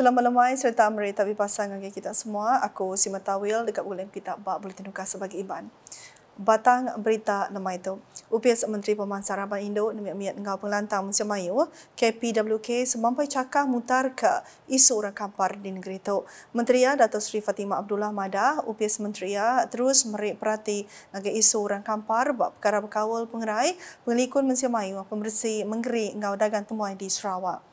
Selamat lemai serta meri tapi pasangan kita semua. Aku Sima Tawil dekat Ulim Kitab Bak Boleh Tindukah sebagai Iban. Batang berita lemai itu. UPS Menteri Pemahaman Saraban Indo nemiak miat dengan pengelantang Mesir Mayu KPWK semampai cakap mutar ke isu orang kampar di negeri itu. Menteri Dato' Sri Fatimah Abdullah Mada, UPS Menteri terus merik perhati dengan isu orang kampar buat perkara berkawal pengerai, pengelikun Mesir Mayu, pembersih menggeri dengan dagang temuan di Sarawak.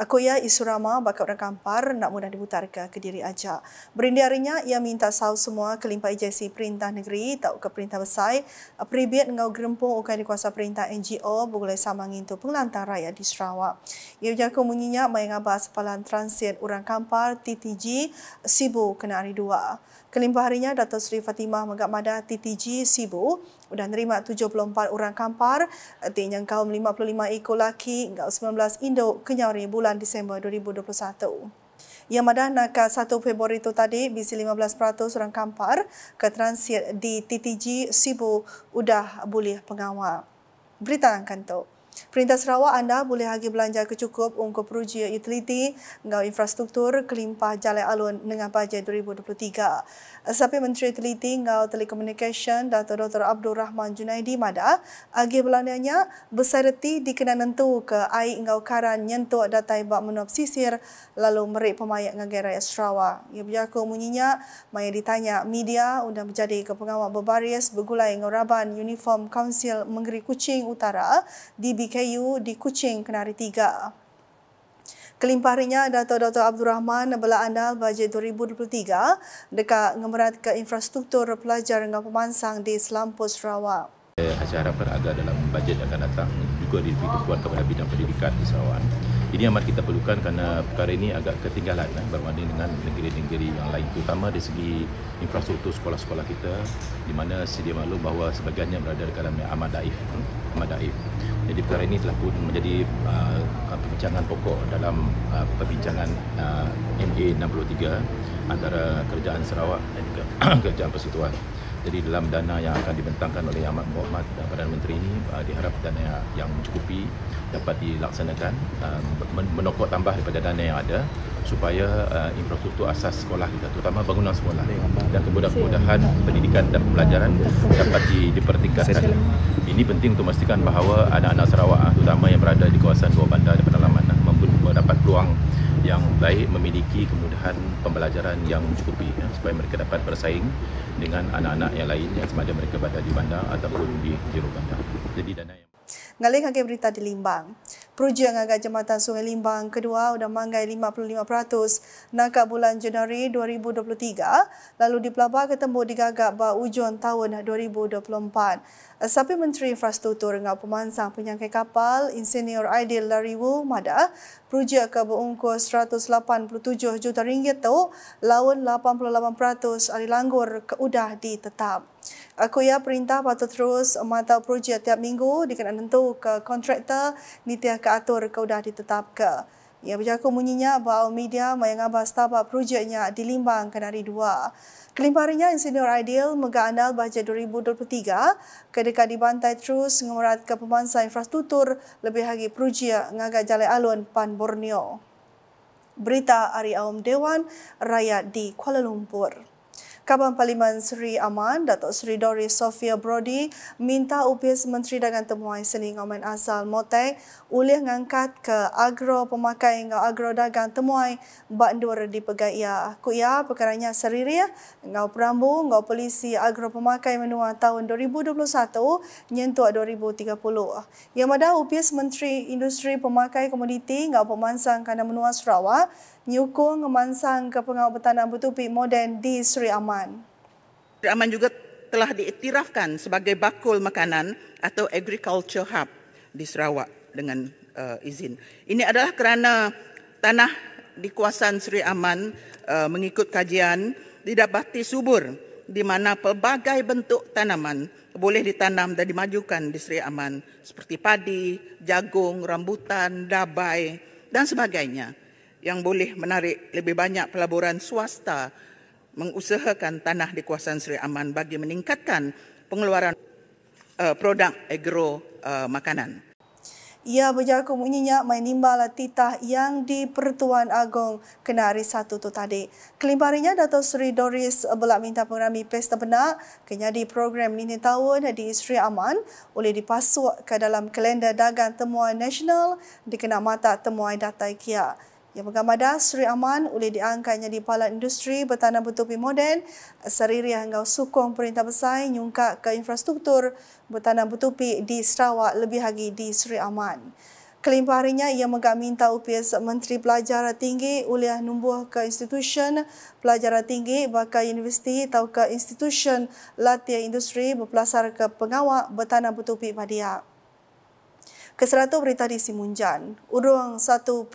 Aku ya Isurama bakal orang kampar nak mudah diputar ke Kediri ajak. Berindiarinya ia minta sau semua kelimpah JC Perintah Negeri tak ke Perintah besar. Peribit dengan gerempung ukai kuasa Perintah NGO boleh sama ngintu pengelantar rakyat di Sarawak. Ia punya kemunyinya mengabar sepalan transit orang kampar TTG Sibu kena hari dua. Kelimpah harinya Dato' Sri Fatimah Megamada TTG Sibu sudah nerima 74 orang kampar, artinya eh, kaum 55 ekor laki, 19 induk, kenyari bulan bulan Disember 2021. Yang mana ke 1 Februari itu tadi, bisi 15% orang kampar ke transit di TTG Sibu sudah boleh pengawal. Berita angkan itu. Perintah Sarawak anda boleh lagi belanja kecukup untuk peruji utiliti dengan infrastruktur kelimpah jalan alun dengan bajet 2023. Sapi Menteri Utiliti dengan Telekomunikasi, Dato' Dr. Abdul Rahman Junaidi Mada agi belanjanya besar reti dikena nentu ke air dengan karan nyentuk data ibak menop sisir lalu merik pemayak dengan rakyat Sarawak. Ia berjaku munyinya maya ditanya media undang menjadi ke berbaris bergulai dengan raban uniform Kaunsil Menggeri Kucing Utara di BK kayu di Kuching, Kenari Tiga. Kelimparinya Dato' Dato' Abdul Rahman Bela Andal Bajet 2023 dekat ngemerat ke infrastruktur pelajar dengan pemansang di Selampur Sarawak. Saya harapkan agar dalam bajet yang akan datang juga diperkuat kepada bidang pendidikan di Sarawak. Ini amat kita perlukan kerana perkara ini agak ketinggalan eh, berbanding dengan negeri-negeri yang lain terutama dari segi infrastruktur sekolah-sekolah kita di mana sedia maklum bahawa sebagiannya berada dalam yang amat daif. Eh madaib. Jadi perkara ini telah pun menjadi uh, perbincangan pokok dalam uh, perbincangan uh, MA 63 antara kerajaan Sarawak dan juga kerajaan Persekutuan. Jadi dalam dana yang akan dibentangkan oleh Yang Ahmad Muhammad Perdana Menteri ini uh, diharap dana yang, yang mencukupi dapat dilaksanakan uh, menokok tambah daripada dana yang ada supaya uh, infrastruktur asas sekolah kita terutama bangunan sekolah dan kemudahan-kemudahan pendidikan dan pembelajaran dapat di, dipertingkatkan. Ini penting untuk memastikan bahawa anak-anak Sarawak ah, terutama yang berada di kawasan dua Bandar dan pedalaman ah, mendapat peluang yang baik memiliki kemudahan pembelajaran yang mencukupi ya, supaya mereka dapat bersaing dengan anak-anak yang lain yang sama ada mereka berada di bandar ataupun di jiru bandar. Jadi dana yang Ngalih kaki berita di Limbang. Projek agak Jematan Sungai Limbang kedua sudah manggai 55% nak bulan Januari 2023 lalu di Pelabah ketemu digagak bahawa ujung tahun 2024. Sapi Menteri Infrastruktur dengan pemansang penyangkai kapal Insinyur Aidil Lariwu Mada rujuk ke berungkur 187 juta ringgit tu lawan 88% alih langgur ke udah ditetap. Aku ya perintah patut terus mata projek tiap minggu dikena tentu ke kontraktor nitiah ke atur ke udah ditetap ke. Ia berjakut bunyinya bahawa media mayangan bahas projeknya di Limbang Kenari 2. Kelimparinya insinyur ideal Mega Anal Bajet 2023 kedekat dibantai terus mengurat ke pemansa infrastruktur lebih lagi projek mengagak jalan alun Pan Borneo. Berita Ari Aum Dewan, Rakyat di Kuala Lumpur. Kaban Parlimen Seri Aman, Datuk Seri Dori Sofia Brody minta UPS Menteri Dagang Temuai Seni Ngomen Asal Motek boleh mengangkat ke agro pemakai ngau agro dagang temuai bandur di pegai ia. Ku ia perkaranya seriri ya. ngau perambu ngau polisi agro pemakai menua tahun 2021 nyentuh 2030. Yang ada UPS Menteri Industri Pemakai Komoditi ngau pemansang kana menua Sarawak nyukung memansang ke pengawal bertanam bertupi moden di Sri Aman. Aman. Negeri Aman juga telah diiktirafkan sebagai bakul makanan atau agriculture hub di Sarawak dengan uh, izin. Ini adalah kerana tanah di kawasan Seri Aman uh, mengikut kajian didapati subur di mana pelbagai bentuk tanaman boleh ditanam dan dimajukan di Seri Aman seperti padi, jagung, rambutan, dabai dan sebagainya yang boleh menarik lebih banyak pelaburan swasta mengusahakan tanah di kawasan Seri Aman bagi meningkatkan pengeluaran uh, produk agro uh, makanan. Ia berjaga munyinya menimbal titah yang di Pertuan Agong kena hari satu tu tadi. Kelimparinya Dato' Sri Doris belak minta pengerami Pesta Benak kenyadi program ini tahun di Sri Aman boleh dipasuk ke dalam kalender dagang temuan nasional dikenal mata temuan data IKEA. Yang menggambadah Sri Aman oleh diangkatnya di pala Industri Bertanam Bertopi Moden, Seriri Hanggau Sukong Perintah Besar nyungkak ke infrastruktur Bertanam Bertopi di Sarawak lebih lagi di Sri Aman. Kelimpah harinya ia megak minta UPS Menteri Pelajaran Tinggi oleh numbuh ke institusi pelajaran tinggi bakal universiti atau ke institusi latihan industri berpelasar ke pengawak bertanam bertopi padiak. Keseratu berita di Simunjan. Urung 1.2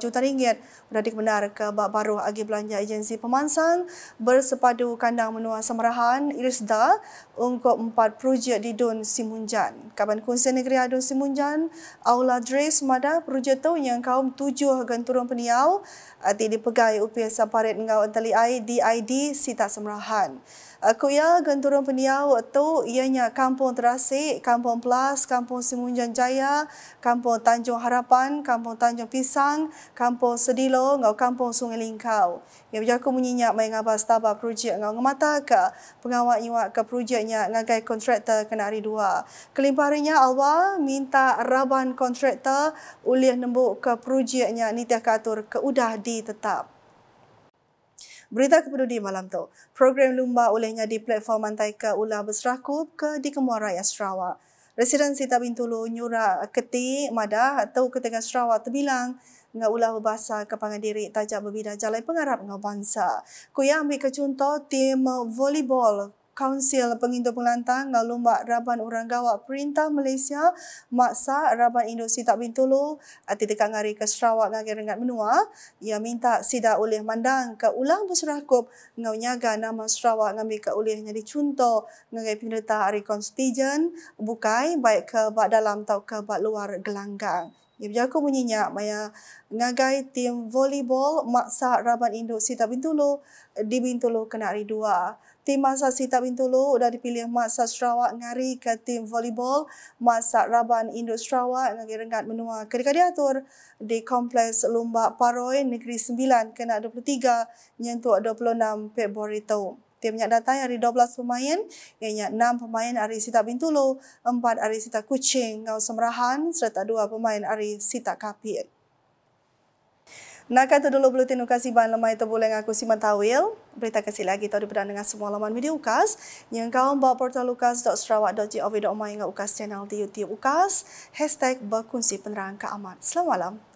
juta ringgit beradik benar ke Bak Baruh Agi Belanja Agensi Pemansang bersepadu kandang menua semerahan Irisda untuk empat projek di Dun Simunjan. Kaban Kunsi Negeri Adun Simunjan, Aula Dres Mada projek itu yang kaum tujuh genturun peniau eh, tidak dipegai upia separit ngau entali ai DID Sita Semerahan. Aku eh, ya genturun peniau tu ianya Kampung Terasi, Kampung Plus, Kampung Simunjan Jaya, Kampung Tanjung Harapan, Kampung Tanjung Pisang, Kampung Sedilo, ngau kampung Sungai Lingkau. Ia ya, bijak aku munyinya mai ngaba staba projek ngau ngemata ka pengawak iwa ke projeknya ngagai kontraktor kena hari dua. Kelimparinya awal minta raban kontraktor ulih nembuk ke projeknya nitiah katur ke udah ditetap. Berita kepada di malam tu. Program lumba olehnya di platform Mantai ke Ulah Besrakup ke di Kemuaraya Sarawak. Residensi Sita nyura ketik madah atau ketika Sarawak terbilang ngau ulah bahasa kapangan diri tajak berbeda jalan pengarap ngau bangsa. Ku yang ambil ke contoh tim volleyball Kaunsil Pengindo Pengelantang ngau lomba raban orang gawak perintah Malaysia maksa raban Indo Sitak Bintulu ati dekat ngari ke Sarawak ngagi rengat menua ia minta sida oleh mandang ke ulang bersurahkup ngau nyaga nama Sarawak ngambil ke oleh nyari contoh ngagi pindeta ari konstijen bukai baik ke bak dalam atau ke bak luar gelanggang. Ya, bila aku menyinyak, Maya ngagai tim volleyball Maksa Raban Induk Sita Bintulu di Bintulu kena hari dua. Tim Maksa Sita Bintulu sudah dipilih Maksa Sarawak ngari ke tim volleyball Maksa Raban Induk Sarawak ngagai rengat menua ketika diatur di Kompleks Lumba Paroi Negeri 9 kena 23 nyentuh 26 Februari tahun. Tim minyak datang dari 12 pemain, ianya 6 pemain dari Sita Bintulu, 4 dari Sita Kuching, Ngau Semerahan serta 2 pemain dari Sita Kapit. Nak kata dulu bulutin ukas iban itu boleh aku si mentawil. Berita kasih lagi tahu diberan dengan semua laman media ukas. Yang kau bawa portal ukas.sarawak.gov.my dengan ukas channel di YouTube ukas. Hashtag berkunci penerang keamat. Selamat malam.